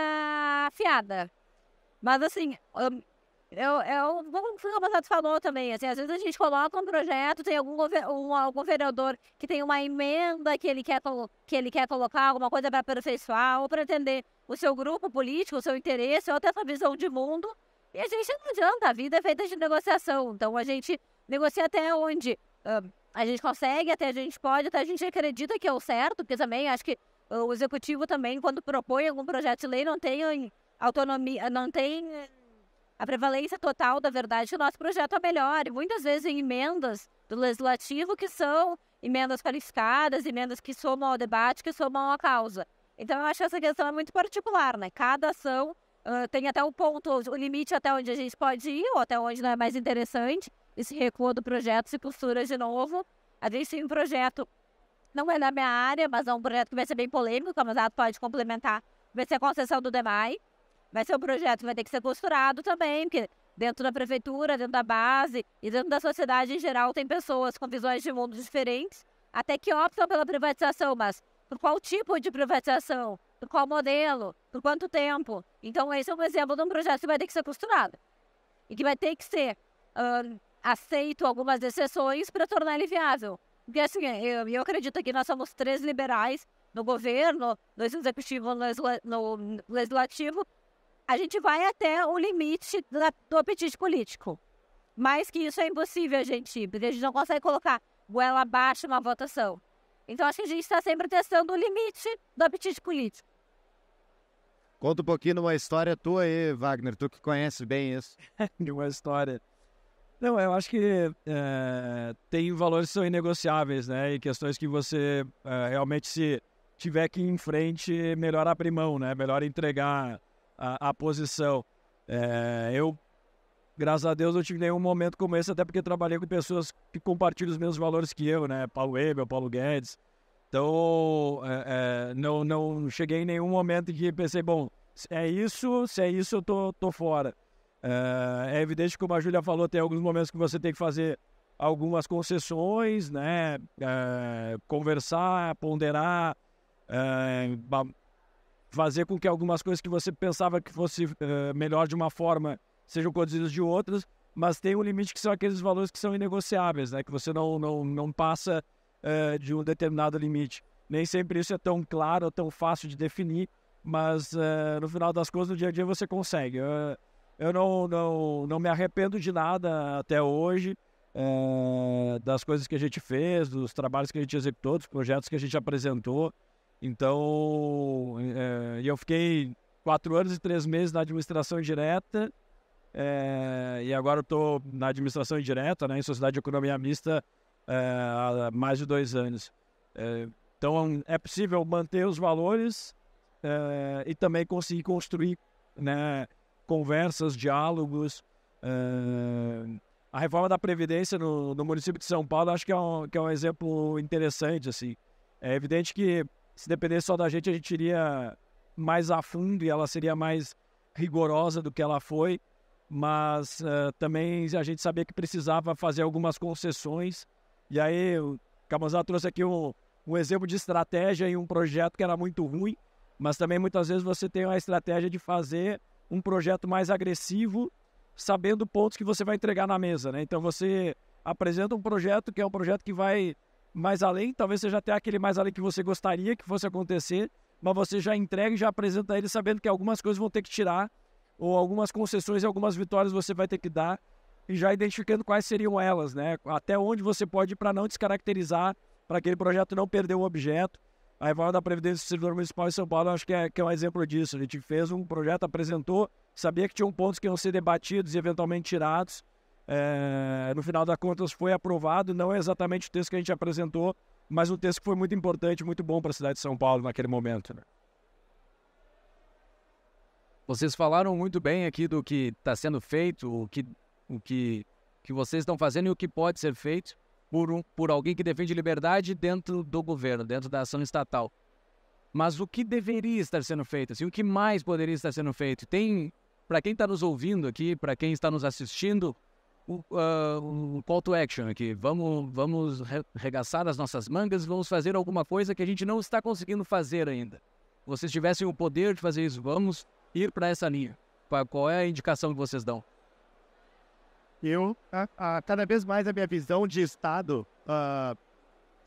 afiada. Mas, assim, eu, é eu, é como o Rapazato falou também, assim, às vezes a gente coloca um projeto, tem algum, um, algum vereador que tem uma emenda que ele quer, que ele quer colocar, alguma coisa para aperfeiçoar ou para atender o seu grupo político, o seu interesse, ou até a sua visão de mundo. E a gente não adianta, a vida é feita de negociação. Então a gente negocia até onde uh, a gente consegue, até a gente pode, até a gente acredita que é o certo, porque também acho que o executivo também, quando propõe algum projeto de lei, não tem autonomia, não tem eh, a prevalência total da verdade que o nosso projeto é melhor. E muitas vezes em emendas do legislativo que são emendas qualificadas, emendas que somam ao debate, que somam à causa. Então eu acho que essa questão é muito particular, né? Cada ação uh, tem até o um ponto, o limite até onde a gente pode ir, ou até onde não é mais interessante, e se recua do projeto, se costura de novo. A gente tem um projeto, não é na minha área, mas é um projeto que vai ser bem polêmico, o Amazato pode complementar, vai ser a concessão do DEMAI, Vai ser um projeto vai ter que ser costurado também, porque dentro da prefeitura, dentro da base e dentro da sociedade em geral tem pessoas com visões de mundo diferentes, até que optam pela privatização, mas por qual tipo de privatização? Por qual modelo? Por quanto tempo? Então, esse é um exemplo de um projeto que vai ter que ser costurado e que vai ter que ser uh, aceito algumas exceções para tornar ele viável. Porque, assim, é, eu, eu acredito que nós somos três liberais no governo, no executivo, no legislativo, a gente vai até o limite da, do apetite político. Mais que isso é impossível, gente, porque a gente não consegue colocar goela abaixo uma votação. Então acho que a gente está sempre testando o limite do apetite político.
Conta um pouquinho uma história tua aí, Wagner, tu que conhece bem isso. uma história.
Não, eu acho que é, tem valores que são inegociáveis, né? E questões que você é, realmente, se tiver que ir em frente, melhor abrir mão, né? Melhor entregar a, a posição. É, eu, graças a Deus, não tive nenhum momento como esse, até porque trabalhei com pessoas que compartilham os mesmos valores que eu, né? Paulo Ebel, Paulo Guedes. Então, é, é, não, não cheguei em nenhum momento que pensei, bom, se é isso, se é isso, eu tô, tô fora. É, é evidente que, como a Júlia falou, tem alguns momentos que você tem que fazer algumas concessões, né? É, conversar, ponderar, é, fazer com que algumas coisas que você pensava que fosse uh, melhor de uma forma sejam conduzidas de outras, mas tem um limite que são aqueles valores que são inegociáveis, né? que você não, não, não passa uh, de um determinado limite. Nem sempre isso é tão claro, tão fácil de definir, mas uh, no final das coisas, no dia a dia, você consegue. Eu, eu não, não, não me arrependo de nada até hoje, das coisas que a gente fez, dos trabalhos que a gente executou, dos projetos que a gente apresentou. Então, é, eu fiquei quatro anos e três meses na administração direta é, e agora estou na administração indireta, né, em sociedade de economia mista, é, há mais de dois anos. É, então, é possível manter os valores é, e também conseguir construir né, conversas, diálogos. É, a reforma da Previdência no, no, município de São Paulo acho que é um, que é um exemplo interessante. Assim. É evidente que se depender só da gente, a gente iria mais a fundo e ela seria mais rigorosa do que ela foi. Mas uh, também a gente sabia que precisava fazer algumas concessões. E aí o Camazá trouxe aqui um, um exemplo de estratégia e um projeto que era muito ruim. Mas também muitas vezes você tem a estratégia de fazer um projeto mais agressivo, sabendo pontos que você vai entregar na mesa. Né? Então você apresenta um projeto que é um projeto que vai mais além. Talvez seja até aquele mais além que você gostaria que fosse acontecer, mas você já entrega e já apresenta ele sabendo que algumas coisas vão ter que tirar, ou algumas concessões e algumas vitórias você vai ter que dar, e já identificando quais seriam elas, né? Até onde você pode ir para não descaracterizar, para aquele projeto não perder o objeto. A reforma da Previdência do Servidor Municipal de São Paulo, acho que é, que é um exemplo disso. A gente fez um projeto, apresentou, sabia que tinham pontos que iam ser debatidos e eventualmente tirados, é, no final das contas foi aprovado, não é exatamente o texto que a gente apresentou, mas um texto que foi muito importante, muito bom para a cidade de São Paulo naquele momento. Né?
Vocês falaram muito bem aqui do que está sendo feito, o que, o que, que vocês estão fazendo e o que pode ser feito por, um, por alguém que defende liberdade dentro do governo, dentro da ação estatal. Mas o que deveria estar sendo feito? Assim, o que mais poderia estar sendo feito? Tem, para quem está nos ouvindo aqui, para quem está nos assistindo, o, uh, o call to action aqui. Vamos, vamos regaçar as nossas mangas, vamos fazer alguma coisa que a gente não está conseguindo fazer ainda. Vocês tivessem o poder de fazer isso, vamos ir para essa linha. Qual é a indicação que vocês dão?
Eu, a, a, cada vez mais a minha visão de Estado, uh,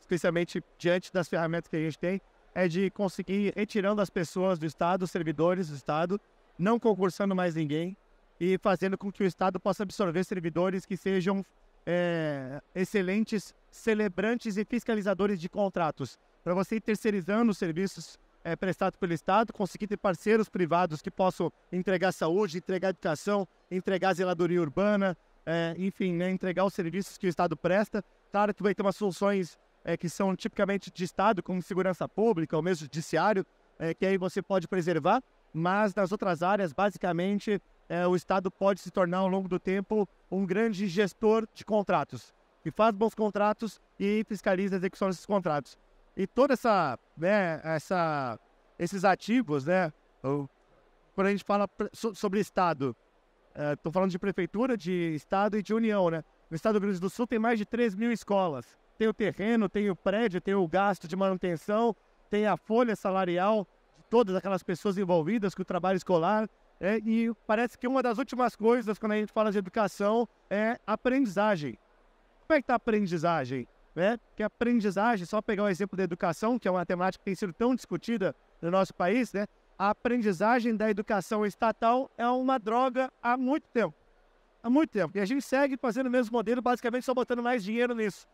especialmente diante das ferramentas que a gente tem, é de conseguir retirando as pessoas do Estado, os servidores do Estado, não concursando mais ninguém, e fazendo com que o Estado possa absorver servidores que sejam é, excelentes celebrantes e fiscalizadores de contratos. Para você ir terceirizando os serviços é, prestados pelo Estado, conseguir ter parceiros privados que possam entregar saúde, entregar educação, entregar zeladoria urbana, é, enfim, né, entregar os serviços que o Estado presta. Claro que vai ter umas funções é, que são tipicamente de Estado, como segurança pública ou mesmo judiciário, é, que aí você pode preservar, mas nas outras áreas, basicamente, é, o Estado pode se tornar, ao longo do tempo, um grande gestor de contratos, que faz bons contratos e fiscaliza a execução desses contratos. E toda essa, né, essa, esses ativos, né, quando a gente fala sobre Estado, estou é, falando de prefeitura, de Estado e de União, né? No Estado do Rio Grande do Sul tem mais de 3 mil escolas. Tem o terreno, tem o prédio, tem o gasto de manutenção, tem a folha salarial de todas aquelas pessoas envolvidas com o trabalho escolar, é, e parece que uma das últimas coisas quando a gente fala de educação é aprendizagem. Como é que está a aprendizagem? Né? Que aprendizagem, só pegar o exemplo da educação, que é uma temática que tem sido tão discutida no nosso país, né? a aprendizagem da educação estatal é uma droga há muito tempo. Há muito tempo. E a gente segue fazendo o mesmo modelo, basicamente só botando mais dinheiro nisso.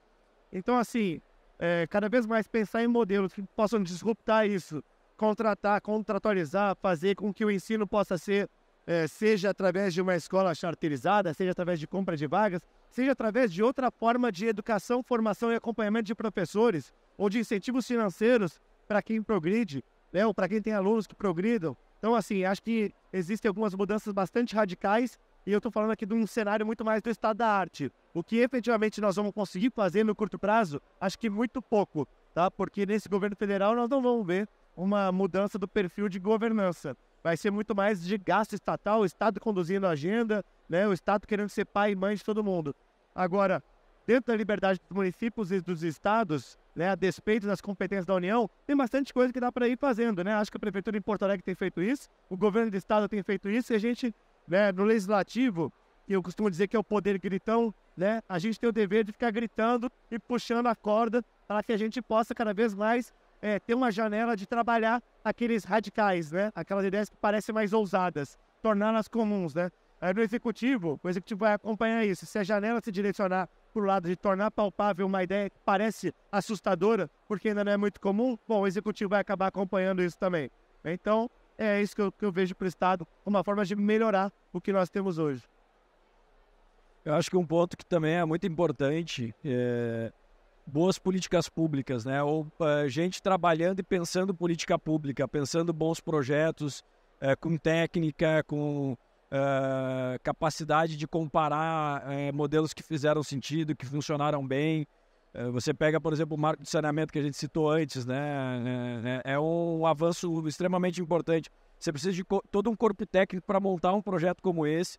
Então, assim, é, cada vez mais pensar em modelos que possam disruptar isso, contratar, contratualizar, fazer com que o ensino possa ser, é, seja através de uma escola charterizada, seja através de compra de vagas, seja através de outra forma de educação, formação e acompanhamento de professores, ou de incentivos financeiros para quem progride, né, ou para quem tem alunos que progridam. Então, assim, acho que existem algumas mudanças bastante radicais e eu estou falando aqui de um cenário muito mais do estado da arte. O que efetivamente nós vamos conseguir fazer no curto prazo, acho que muito pouco, tá? Porque nesse governo federal nós não vamos ver uma mudança do perfil de governança. Vai ser muito mais de gasto estatal, o Estado conduzindo a agenda, né, o Estado querendo ser pai e mãe de todo mundo. Agora, dentro da liberdade dos municípios e dos estados, né, a despeito das competências da União, tem bastante coisa que dá para ir fazendo. Né? Acho que a Prefeitura em Porto Alegre tem feito isso, o governo do Estado tem feito isso, e a gente, né, no Legislativo, que eu costumo dizer que é o poder gritão, né, a gente tem o dever de ficar gritando e puxando a corda para que a gente possa cada vez mais é, ter uma janela de trabalhar aqueles radicais, né? Aquelas ideias que parecem mais ousadas, torná-las comuns, né? Aí no executivo, o executivo vai acompanhar isso. Se a janela se direcionar para o lado de tornar palpável uma ideia que parece assustadora, porque ainda não é muito comum, bom, o executivo vai acabar acompanhando isso também. Então, é isso que eu, que eu vejo para o Estado, uma forma de melhorar o que nós temos hoje.
Eu acho que um ponto que também é muito importante é, boas políticas públicas, né? Ou uh, gente trabalhando e pensando política pública, pensando bons projetos uh, com técnica, com uh, capacidade de comparar modelos que fizeram sentido, que funcionaram bem. Você pega, por exemplo, o marco de saneamento que a gente citou antes, né? É, né? é um avanço extremamente importante. Você precisa de todo um corpo técnico para montar um projeto como esse.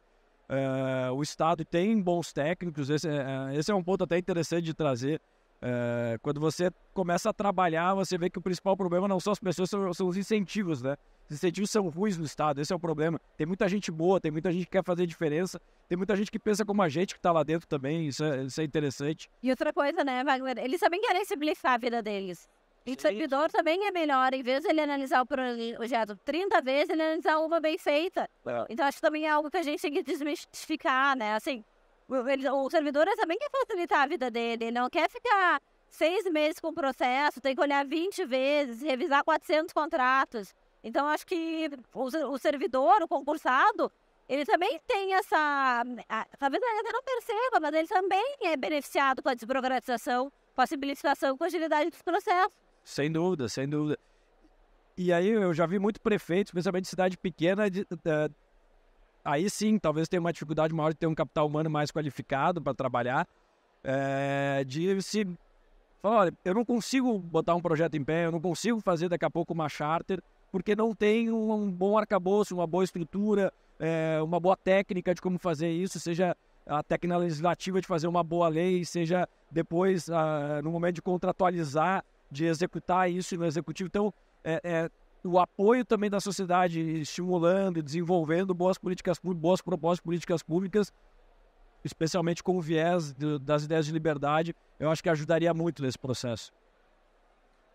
o Estado tem bons técnicos, esse, é, é, esse é um ponto até interessante de trazer é, quando você começa a trabalhar, você vê que o principal problema não são as pessoas, são, são, os incentivos, né? Os incentivos são ruins no Estado, esse é o problema. Tem muita gente boa, tem muita gente que quer fazer diferença, tem muita gente que pensa como a gente que está lá dentro também, isso é, isso é, interessante.
E outra coisa, né, Wagner? Eles também querem simplificar a vida deles. E o servidor também é melhor, em vez de ele analisar o projeto 30 vezes, ele analisar uma bem feita. É. Então acho que também é algo que a gente tem que desmistificar, né? Assim, o servidor é também quer facilitar a vida dele, não quer ficar seis meses com o processo, tem que olhar 20 vezes, revisar 400 contratos. Então, acho que o, servidor, o concursado, ele também tem essa. Talvez ele até não perceba, mas ele também é beneficiado com a desburocratização, com a simplificação, com a agilidade dos processos.
Sem dúvida, sem dúvida. E aí eu já vi muito prefeito, principalmente de cidade pequena, de, de, eh, Aí sim, talvez tenha uma dificuldade maior de ter um capital humano mais qualificado para trabalhar, é, de se falar, olha, eu não consigo botar um projeto em pé, eu não consigo fazer daqui a pouco uma charter, porque não tem um, um bom arcabouço, uma boa estrutura, é, uma boa técnica de como fazer isso, seja a técnica legislativa de fazer uma boa lei, seja depois, a, ah, no momento de contratualizar, de executar isso no executivo. Então, é, é, o apoio também da sociedade estimulando e desenvolvendo boas políticas públicas, boas propostas políticas públicas, especialmente com o viés de, das ideias de liberdade, eu acho que ajudaria muito nesse processo.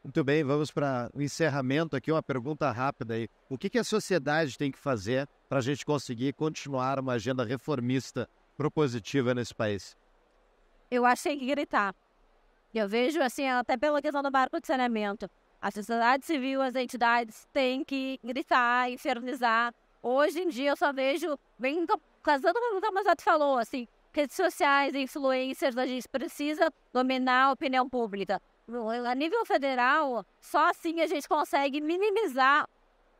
Muito bem, vamos para o encerramento aqui, uma pergunta rápida aí. O que, que a sociedade tem que fazer para a gente conseguir continuar uma agenda reformista propositiva nesse país?
Eu acho que tem que gritar. Eu vejo, assim, até pela questão do barco de saneamento. A sociedade civil, as entidades têm que gritar, infernizar. Hoje em dia eu só vejo, bem casando com o que o Masato falou, assim, redes sociais, influencers, a gente precisa dominar a opinião pública. A nível federal, só assim a gente consegue minimizar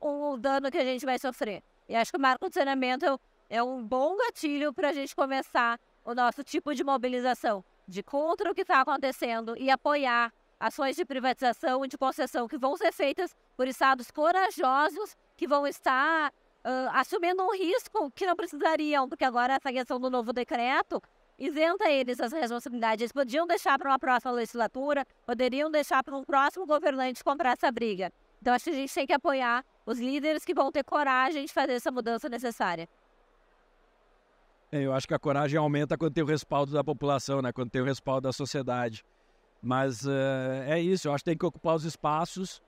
o dano que a gente vai sofrer. E acho que o marco do saneamento é um bom gatilho para a gente começar o nosso tipo de mobilização, de contra o que está acontecendo e apoiar ações de privatização e de concessão que vão ser feitas por estados corajosos que vão estar uh, assumindo um risco que não precisariam, porque agora essa questão do novo decreto isenta eles as responsabilidades. Eles podiam deixar para uma próxima legislatura, poderiam deixar para um próximo governante comprar essa briga. Então acho que a gente tem que apoiar os líderes que vão ter coragem de fazer essa mudança necessária.
É, eu acho que a coragem aumenta quando tem o respaldo da população, né? quando tem o respaldo da sociedade. Mas uh, é isso, eu acho que tem que ocupar os espaços,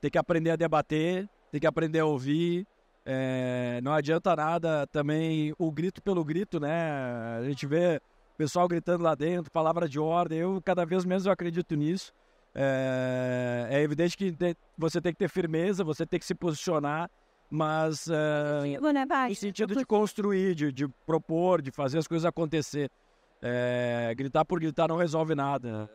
tem que aprender a debater, tem que aprender a ouvir. É, não adianta nada também o grito pelo grito, né? A gente vê o pessoal gritando lá dentro, palavra de ordem. Eu cada vez menos eu acredito nisso. É, é evidente que você tem que ter firmeza, você tem que se posicionar, mas no sentido de construir, de, de propor, de fazer as coisas acontecer. É, gritar por gritar não resolve nada.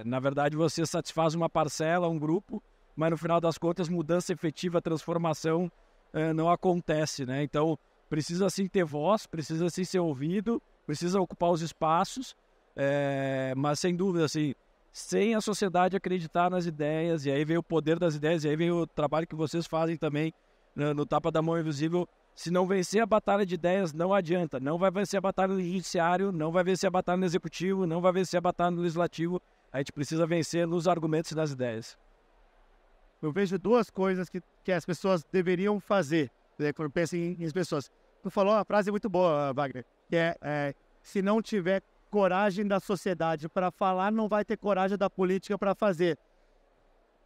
É, na verdade, você satisfaz uma parcela, um grupo, mas no final das contas, mudança efetiva, transformação é, não acontece, né? Então, precisa sim ter voz, precisa sim ser ouvido, precisa ocupar os espaços, é... mas sem dúvida, assim, sem a sociedade acreditar nas ideias, e aí vem o poder das ideias, e aí vem o trabalho que vocês fazem também né, no Tapa da Mão Invisível. Se não vencer a batalha de ideias, não adianta. Não vai vencer a batalha no judiciário, não vai vencer a batalha no executivo, não vai vencer a batalha no legislativo. A gente precisa vencer nos
argumentos e nas ideias. Eu vejo duas coisas que, que as pessoas deveriam fazer né, quando pensam em, em pessoas. Tu falou uma frase muito boa, Wagner, que é, é se não tiver coragem da sociedade para falar, não vai ter coragem da política para fazer.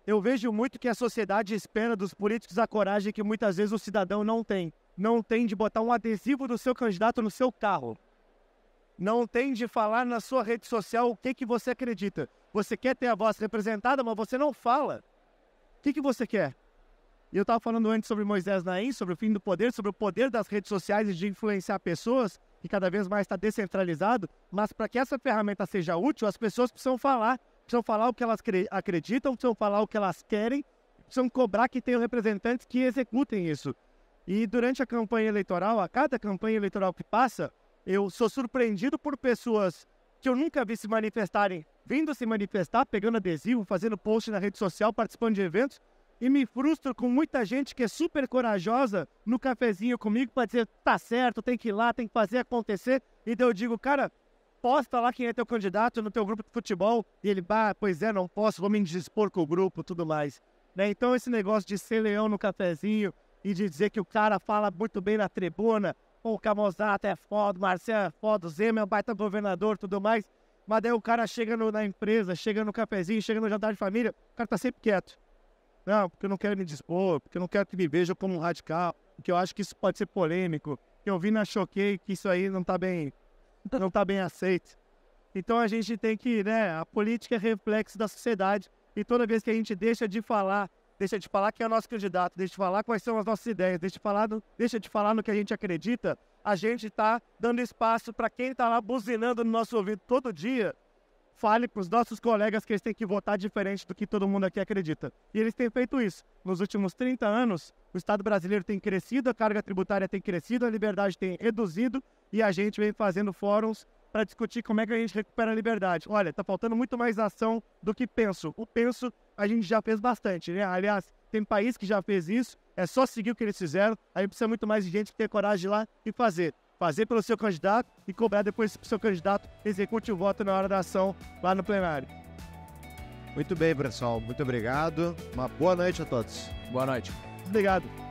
Eu vejo muito que a sociedade espera dos políticos a coragem que muitas vezes o cidadão não tem. Não tem de botar um adesivo do seu candidato no seu carro. Não tem de falar na sua rede social o que, que você acredita. Você quer ter a voz representada, mas você não fala. O que, que você quer? E eu estava falando antes sobre Moisés Naim, sobre o fim do poder, sobre o poder das redes sociais e de influenciar pessoas, que cada vez mais está descentralizado. Mas para que essa ferramenta seja útil, as pessoas precisam falar. Precisam falar o que elas acreditam, precisam falar o que elas querem, precisam cobrar que tenham representantes que executem isso. E durante a campanha eleitoral, a cada campanha eleitoral que passa, eu sou surpreendido por pessoas que eu nunca vi se manifestarem, vindo se manifestar, pegando adesivo, fazendo post na rede social, participando de eventos, e me frustro com muita gente que é super corajosa no cafezinho comigo para dizer tá certo, tem que ir lá, tem que fazer acontecer. E daí eu digo, cara, posta lá quem é teu candidato no teu grupo de futebol. E ele, bah, pois é, não posso, vou me indispor com o grupo, tudo mais. Né? Então esse negócio de ser leão no cafezinho e de dizer que o cara fala muito bem na tribuna o Camozato é foda, o Marcelo é foda, o Zema é um baita governador tudo mais. Mas daí o cara chega no, na empresa, chega no cafezinho, chega no jantar de família, o cara tá sempre quieto. Não, porque eu não quero me dispor, porque eu não quero que me vejam como um radical, porque eu acho que isso pode ser polêmico. Eu vi na Choquei que isso aí não tá bem, não tá bem aceito. Então a gente tem que, né, a política é reflexo da sociedade e toda vez que a gente deixa de falar deixa de falar quem é o nosso candidato, deixa de falar quais são as nossas ideias, deixa de falar, no, deixa de falar no que a gente acredita, a gente está dando espaço para quem está lá buzinando no nosso ouvido todo dia. Fale para os nossos colegas que eles têm que votar diferente do que todo mundo aqui acredita. E eles têm feito isso. Nos últimos 30 anos, o Estado brasileiro tem crescido, a carga tributária tem crescido, a liberdade tem reduzido e a gente vem fazendo fóruns para discutir como é que a gente recupera a liberdade. Olha, tá faltando muito mais ação do que penso. O penso a gente já fez bastante, né? Aliás, tem país que já fez isso, é só seguir o que eles fizeram, aí precisa muito mais de gente que coragem de ir lá e fazer. Fazer pelo seu candidato e cobrar depois que o seu candidato execute o voto na hora da ação lá no plenário. Muito bem, pessoal. Muito obrigado. Uma boa noite a todos. Boa noite. Obrigado.